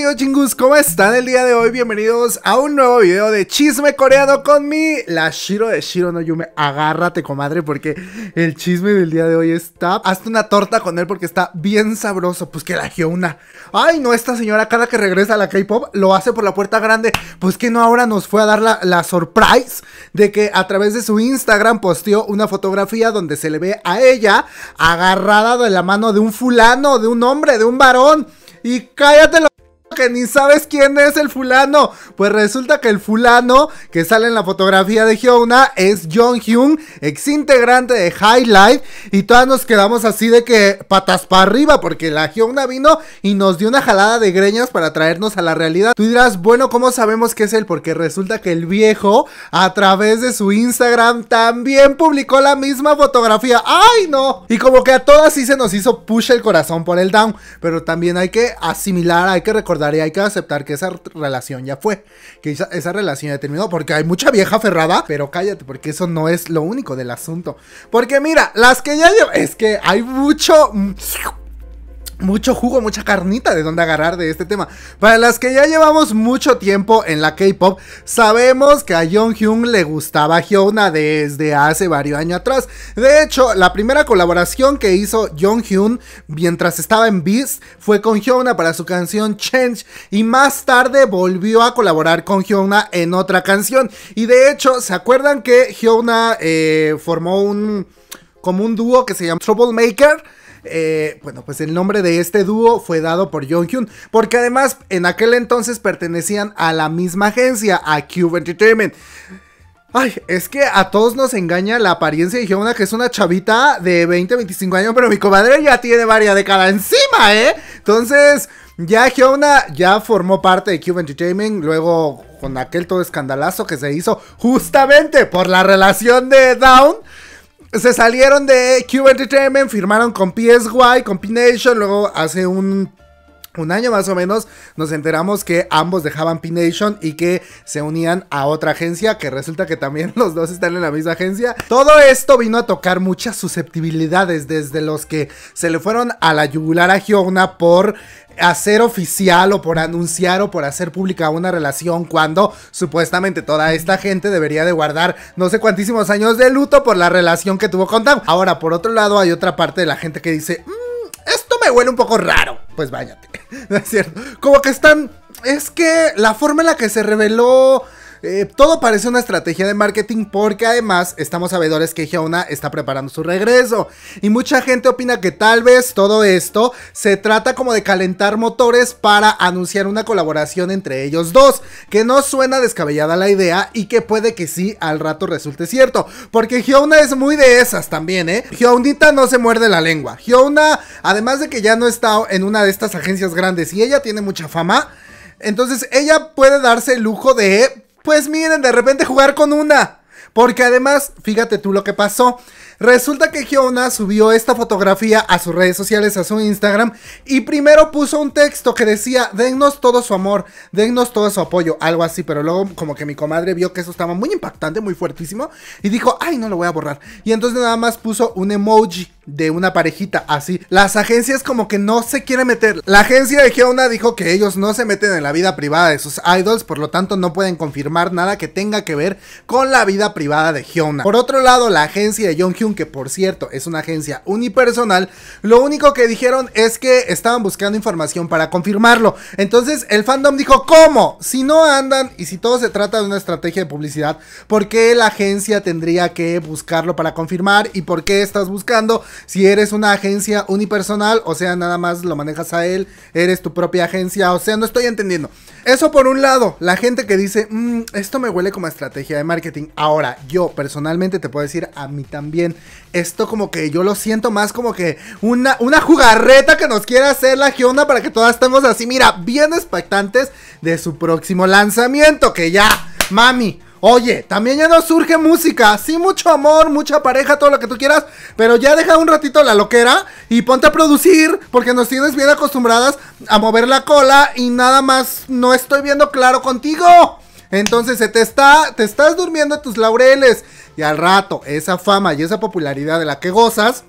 yo chingus, ¿cómo están el día de hoy? Bienvenidos a un nuevo video de chisme coreano con mi la Shiro de Shiro no Yume. Agárrate, comadre, porque el chisme del día de hoy está... Hazte una torta con él porque está bien sabroso. Pues que la una. Ay, no, esta señora cada que regresa a la K-Pop lo hace por la puerta grande. Pues que no, ahora nos fue a dar la, la surprise de que a través de su Instagram posteó una fotografía donde se le ve a ella agarrada de la mano de un fulano, de un hombre, de un varón. Y cállate la que ni sabes quién es el fulano. Pues resulta que el fulano que sale en la fotografía de Hyuna es John Hyun, ex integrante de Highlight Y todas nos quedamos así de que patas para arriba, porque la Hyuna vino y nos dio una jalada de greñas para traernos a la realidad. Tú dirás, bueno, ¿cómo sabemos que es él? Porque resulta que el viejo, a través de su Instagram, también publicó la misma fotografía. ¡Ay, no! Y como que a todas sí se nos hizo push el corazón por el down. Pero también hay que asimilar, hay que recordar y hay que aceptar que esa relación ya fue, que esa, relación ya terminó, porque hay mucha vieja ferrada, pero cállate, porque eso no es lo único del asunto. Porque mira, las que ya llevan, es que hay mucho... Mm, mucho jugo, mucha carnita de dónde agarrar de este tema. Para las que ya llevamos mucho tiempo en la K-pop, sabemos que a Jon Hyun le gustaba Hyuna desde hace varios años atrás. De hecho, la primera colaboración que hizo Jung Hyun mientras estaba en Beast fue con Hyuna para su canción Change y más tarde volvió a colaborar con Hyuna en otra canción. Y de hecho, ¿se acuerdan que Hyuna eh, formó un como un dúo que se llama Troublemaker? Eh, bueno, pues el nombre de este dúo fue dado por Hyun porque además en aquel entonces pertenecían a la misma agencia, a Cube Entertainment. Ay, es que a todos nos engaña la apariencia de Hyuna, que es una chavita de 20, 25 años, pero mi comadre ya tiene varias décadas encima, ¿eh? Entonces, ya Hyuna ya formó parte de Cube Entertainment, luego con aquel todo escandalazo que se hizo justamente por la relación de Down se salieron de Cube Entertainment, firmaron con PSY, con P luego hace un un año más o menos nos enteramos que ambos dejaban P-Nation y que se unían a otra agencia, que resulta que también los dos están en la misma agencia. Todo esto vino a tocar muchas susceptibilidades desde los que se le fueron a la yugular a Hyuna por hacer oficial o por anunciar o por hacer pública una relación cuando supuestamente toda esta gente debería de guardar no sé cuantísimos años de luto por la relación que tuvo con Tam. Ahora, por otro lado, hay otra parte de la gente que dice, mm, me huele un poco raro. Pues váyate. No es cierto. Como que están. Es que la forma en la que se reveló eh, todo parece una estrategia de marketing porque además estamos sabedores que Hyuna está preparando su regreso. Y mucha gente opina que tal vez todo esto se trata como de calentar motores para anunciar una colaboración entre ellos dos. Que no suena descabellada la idea y que puede que sí al rato resulte cierto. Porque Hyuna es muy de esas también, ¿eh? Hyundita no se muerde la lengua. Hyuna, además de que ya no está en una de estas agencias grandes y ella tiene mucha fama. Entonces ella puede darse el lujo de pues miren, de repente jugar con una. Porque además, fíjate tú lo que pasó. Resulta que Giona subió esta fotografía a sus redes sociales, a su Instagram, y primero puso un texto que decía, dennos todo su amor, dennos todo su apoyo, algo así, pero luego como que mi comadre vio que eso estaba muy impactante, muy fuertísimo, y dijo, ay, no lo voy a borrar. Y entonces nada más puso un emoji de una parejita así. Las agencias como que no se quieren meter. La agencia de Hyuna dijo que ellos no se meten en la vida privada de sus idols, por lo tanto no pueden confirmar nada que tenga que ver con la vida privada de Hyuna. Por otro lado, la agencia de Jonghyun, que por cierto es una agencia unipersonal, lo único que dijeron es que estaban buscando información para confirmarlo. Entonces el fandom dijo, ¿cómo? Si no andan y si todo se trata de una estrategia de publicidad, ¿por qué la agencia tendría que buscarlo para confirmar? ¿Y por qué estás buscando si eres una agencia unipersonal, o sea, nada más lo manejas a él, eres tu propia agencia, o sea, no estoy entendiendo. Eso por un lado, la gente que dice, mmm, esto me huele como estrategia de marketing. Ahora, yo personalmente te puedo decir, a mí también, esto como que yo lo siento más como que una, una jugarreta que nos quiere hacer la Giona para que todas estemos así, mira, bien expectantes de su próximo lanzamiento, que ya, mami. Oye, también ya nos surge música. Sí, mucho amor, mucha pareja, todo lo que tú quieras. Pero ya deja un ratito la loquera y ponte a producir. Porque nos tienes bien acostumbradas a mover la cola y nada más no estoy viendo claro contigo. Entonces se te está, te estás durmiendo tus laureles. Y al rato, esa fama y esa popularidad de la que gozas,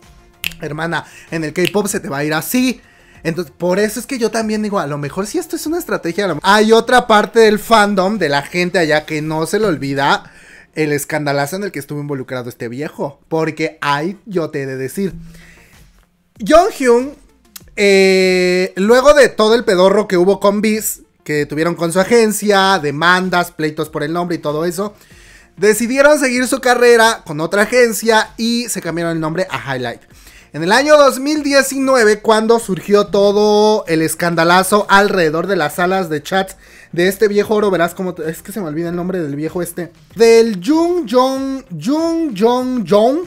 hermana, en el K-pop se te va a ir así. Entonces, por eso es que yo también digo, a lo mejor si esto es una estrategia, hay otra parte del fandom, de la gente allá que no se le olvida el escandalazo en el que estuvo involucrado este viejo. Porque hay, yo te he de decir. John Hyun, eh, luego de todo el pedorro que hubo con Biz, que tuvieron con su agencia, demandas, pleitos por el nombre y todo eso, decidieron seguir su carrera con otra agencia y se cambiaron el nombre a Highlight. En el año 2019, cuando surgió todo el escandalazo alrededor de las salas de chats de este viejo oro, verás cómo es que se me olvida el nombre del viejo este, del Jung Jong Jung Jong Jong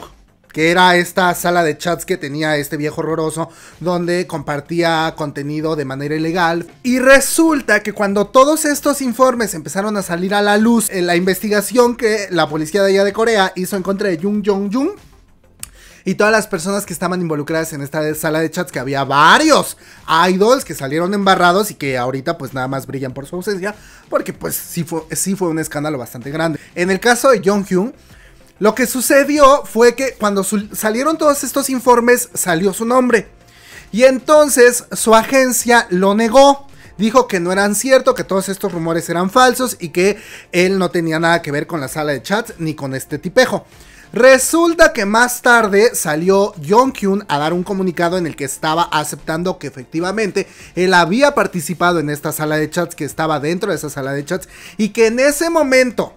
que era esta sala de chats que tenía este viejo horroroso, donde compartía contenido de manera ilegal. Y resulta que cuando todos estos informes empezaron a salir a la luz, en la investigación que la policía de allá de Corea hizo en contra de Jung Jong Jung, y todas las personas que estaban involucradas en esta sala de chats, que había varios idols que salieron embarrados y que ahorita pues nada más brillan por su ausencia, porque pues sí fue, sí fue un escándalo bastante grande. En el caso de Jong Hyun, lo que sucedió fue que cuando salieron todos estos informes salió su nombre. Y entonces su agencia lo negó. Dijo que no eran cierto, que todos estos rumores eran falsos y que él no tenía nada que ver con la sala de chats ni con este tipejo. Resulta que más tarde salió Jonghyun a dar un comunicado en el que estaba aceptando que efectivamente él había participado en esta sala de chats, que estaba dentro de esa sala de chats y que en ese momento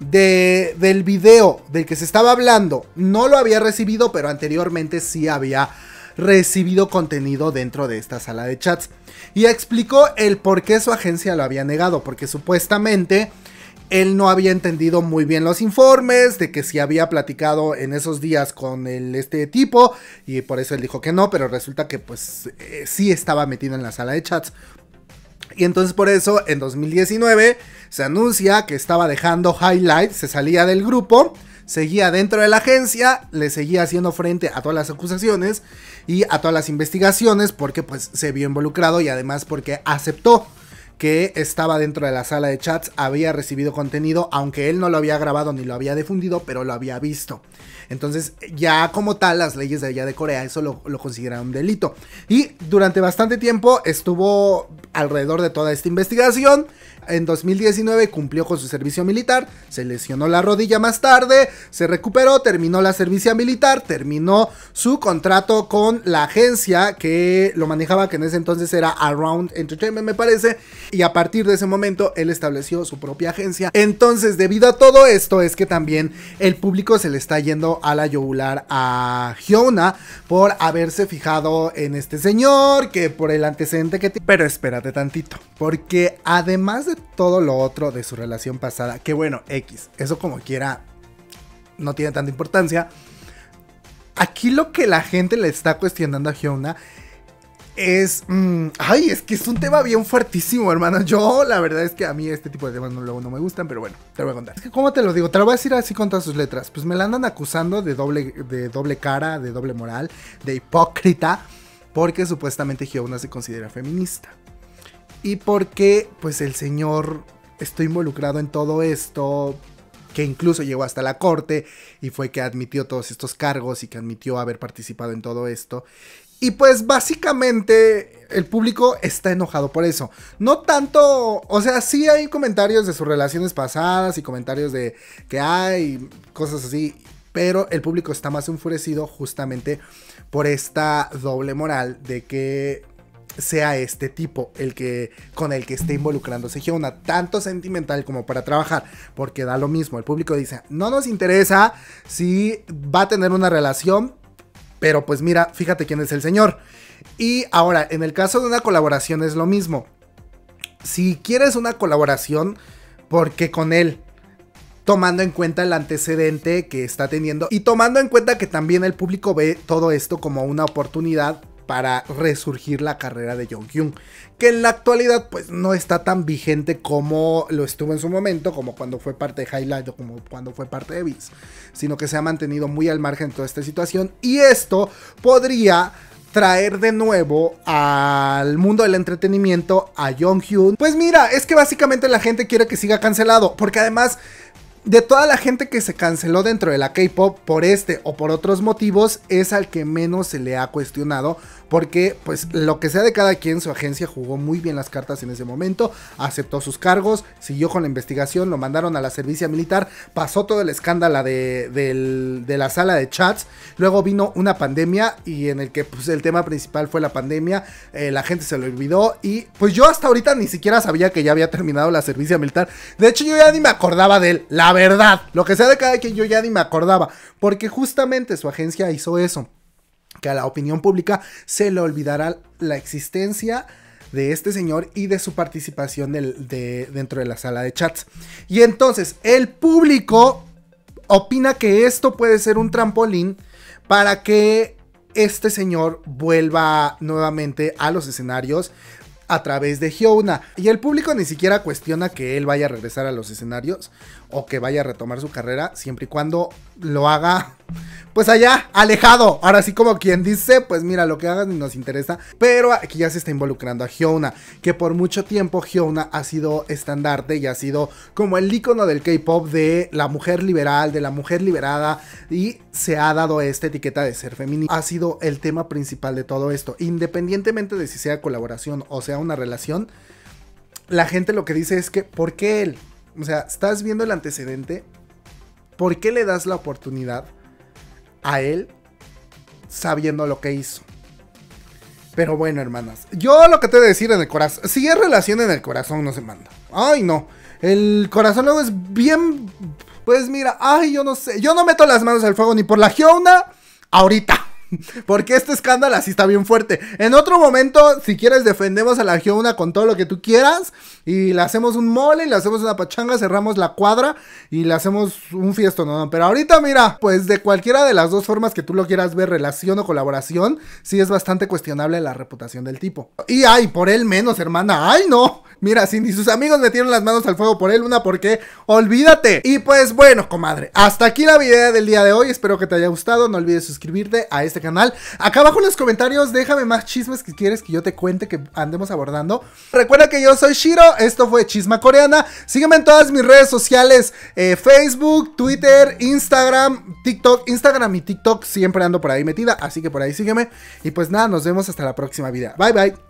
de, del video del que se estaba hablando no lo había recibido, pero anteriormente sí había recibido contenido dentro de esta sala de chats. Y explicó el por qué su agencia lo había negado, porque supuestamente él no había entendido muy bien los informes, de que si había platicado en esos días con este tipo, y por eso él dijo que no, pero resulta que pues eh, sí estaba metido en la sala de chats. Y entonces por eso en 2019 se anuncia que estaba dejando highlights, se salía del grupo, seguía dentro de la agencia, le seguía haciendo frente a todas las acusaciones y a todas las investigaciones porque pues se vio involucrado y además porque aceptó que estaba dentro de la sala de chats, había recibido contenido, aunque él no lo había grabado ni lo había difundido, pero lo había visto. Entonces, ya como tal, las leyes de allá de Corea eso lo, lo un delito. Y durante bastante tiempo estuvo alrededor de toda esta investigación en 2019 cumplió con su servicio militar, se lesionó la rodilla más tarde, se recuperó, terminó la servicio militar, terminó su contrato con la agencia que lo manejaba, que en ese entonces era Around Entertainment, me parece, y a partir de ese momento él estableció su propia agencia. Entonces, debido a todo esto, es que también el público se le está yendo a la yogular a Hyuna por haberse fijado en este señor, que por el antecedente que tiene. Pero espérate tantito, porque además de todo lo otro de su relación pasada. Que bueno, X, eso como quiera no tiene tanta importancia. Aquí lo que la gente le está cuestionando a Hyuna es... Mm, ay, es que es un tema bien fuertísimo, hermano. Yo la verdad es que a mí este tipo de temas no, me gustan, pero bueno, te lo voy a contar. que, ¿cómo te lo digo? Te lo voy a decir así con todas sus letras. Pues me la andan acusando de doble, de doble cara, de doble moral, de hipócrita, porque supuestamente Hyuna se considera feminista y porque pues el señor está involucrado en todo esto, que incluso llegó hasta la corte y fue que admitió todos estos cargos y que admitió haber participado en todo esto. Y pues básicamente el público está enojado por eso. No tanto, o sea, sí hay comentarios de sus relaciones pasadas y comentarios de que hay cosas así, pero el público está más enfurecido justamente por esta doble moral de que sea este tipo el que con el que esté involucrándose Geona, tanto sentimental como para trabajar, porque da lo mismo, el público dice, no nos interesa si va a tener una relación, pero pues mira, fíjate quién es el señor. Y ahora, en el caso de una colaboración es lo mismo. Si quieres una colaboración, porque con él? tomando en cuenta el antecedente que está teniendo y tomando en cuenta que también el público ve todo esto como una oportunidad para resurgir la carrera de Jong Hyun, que en la actualidad pues no está tan vigente como lo estuvo en su momento, como cuando fue parte de Highlight o como cuando fue parte de Viz, sino que se ha mantenido muy al margen de toda esta situación y esto podría traer de nuevo al mundo del entretenimiento a Jong Hyun. Pues mira, es que básicamente la gente quiere que siga cancelado, porque además de toda la gente que se canceló dentro de la K-pop por este o por otros motivos, es al que menos se le ha cuestionado porque pues lo que sea de cada quien, su agencia jugó muy bien las cartas en ese momento, aceptó sus cargos, siguió con la investigación, lo mandaron a la servicia militar, pasó todo el escándalo de, la sala de chats, luego vino una pandemia y en el que pues el tema principal fue la pandemia, eh, la gente se lo olvidó y pues yo hasta ahorita ni siquiera sabía que ya había terminado la servicia militar, de hecho yo ya ni me acordaba de él, la verdad, lo que sea de cada quien yo ya ni me acordaba, porque justamente su agencia hizo eso que a la opinión pública se le olvidará la existencia de este señor y de su participación de, dentro de la sala de chats. Y entonces el público opina que esto puede ser un trampolín para que este señor vuelva nuevamente a los escenarios a través de Hyuna. Y el público ni siquiera cuestiona que él vaya a regresar a los escenarios, o que vaya a retomar su carrera, siempre y cuando lo haga, pues allá, alejado. Ahora sí, como quien dice, pues mira, lo que hagas ni nos interesa. Pero aquí ya se está involucrando a Hyuna, que por mucho tiempo Hyuna ha sido estandarte y ha sido como el icono del K-pop de la mujer liberal, de la mujer liberada, y se ha dado esta etiqueta de ser feminista. Ha sido el tema principal de todo esto, independientemente de si sea colaboración o sea una relación. La gente lo que dice es que, ¿por qué él? O sea, estás viendo el antecedente. ¿Por qué le das la oportunidad a él sabiendo lo que hizo? Pero bueno, hermanas, yo lo que te voy a decir en el corazón, si es relación en el corazón, no se manda. Ay, no. El corazón luego es bien. Pues mira, ay, yo no sé. Yo no meto las manos al fuego ni por la Giona ahorita. Porque este escándalo así está bien fuerte. En otro momento, si quieres, defendemos a la G1 con todo lo que tú quieras. Y le hacemos un mole, y le hacemos una pachanga, cerramos la cuadra y le hacemos un fiesto, no. Pero ahorita, mira, pues de cualquiera de las dos formas que tú lo quieras ver, relación o colaboración, sí es bastante cuestionable la reputación del tipo. Y ay, por él menos, hermana, ay, no. Mira, si sus amigos metieron las manos al fuego por él, una porque olvídate. Y pues bueno, comadre, hasta aquí la video del día de hoy. Espero que te haya gustado. No olvides suscribirte a este canal. Acá abajo en los comentarios, déjame más chismes que quieres que yo te cuente que andemos abordando. Recuerda que yo soy Shiro. Esto fue Chisma Coreana. Sígueme en todas mis redes sociales: eh, Facebook, Twitter, Instagram, TikTok. Instagram y TikTok siempre ando por ahí metida. Así que por ahí sígueme. Y pues nada, nos vemos hasta la próxima vida. Bye bye.